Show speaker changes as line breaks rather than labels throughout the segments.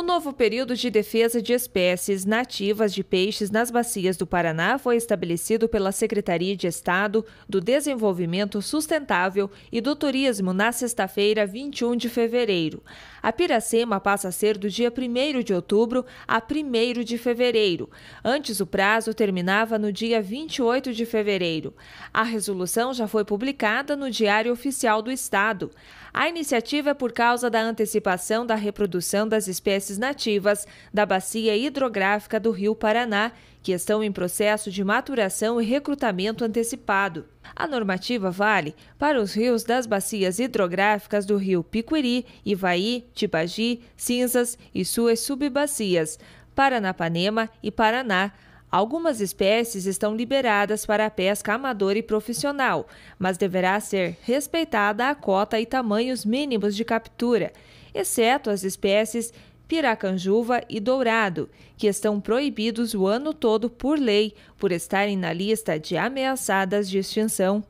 O novo período de defesa de espécies nativas de peixes nas bacias do Paraná foi estabelecido pela Secretaria de Estado do Desenvolvimento Sustentável e do Turismo na sexta-feira, 21 de fevereiro. A Piracema passa a ser do dia 1 de outubro a 1 de fevereiro. Antes, o prazo terminava no dia 28 de fevereiro. A resolução já foi publicada no Diário Oficial do Estado. A iniciativa é por causa da antecipação da reprodução das espécies espécies nativas da bacia hidrográfica do Rio Paraná, que estão em processo de maturação e recrutamento antecipado. A normativa vale para os rios das bacias hidrográficas do Rio Picuiri, Ivaí, Tibagi, Cinzas e suas subbacias, Paranapanema e Paraná, Algumas espécies estão liberadas para a pesca amadora e profissional, mas deverá ser respeitada a cota e tamanhos mínimos de captura, exceto as espécies Piracanjuva e Dourado, que estão proibidos o ano todo por lei por estarem na lista de ameaçadas de extinção.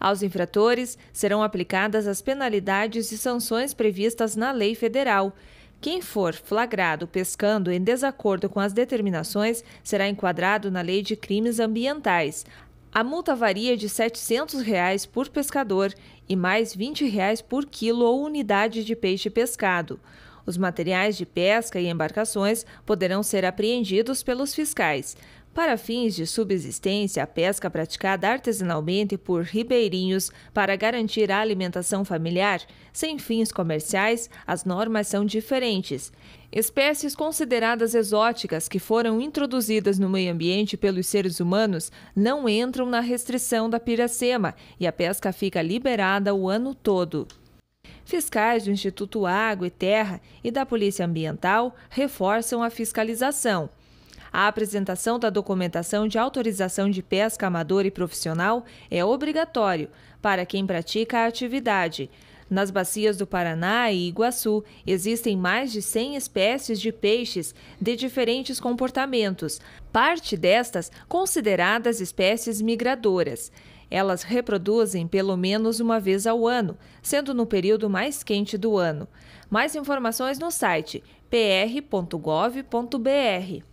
Aos infratores serão aplicadas as penalidades e sanções previstas na lei federal. Quem for flagrado pescando em desacordo com as determinações será enquadrado na Lei de Crimes Ambientais. A multa varia de R$ 700 reais por pescador e mais R$ 20 reais por quilo ou unidade de peixe pescado. Os materiais de pesca e embarcações poderão ser apreendidos pelos fiscais. Para fins de subsistência, a pesca praticada artesanalmente por ribeirinhos para garantir a alimentação familiar, sem fins comerciais, as normas são diferentes. Espécies consideradas exóticas que foram introduzidas no meio ambiente pelos seres humanos não entram na restrição da piracema e a pesca fica liberada o ano todo. Fiscais do Instituto Água e Terra e da Polícia Ambiental reforçam a fiscalização. A apresentação da documentação de autorização de pesca amador e profissional é obrigatório para quem pratica a atividade. Nas bacias do Paraná e Iguaçu, existem mais de 100 espécies de peixes de diferentes comportamentos, parte destas consideradas espécies migradoras. Elas reproduzem pelo menos uma vez ao ano, sendo no período mais quente do ano. Mais informações no site pr.gov.br.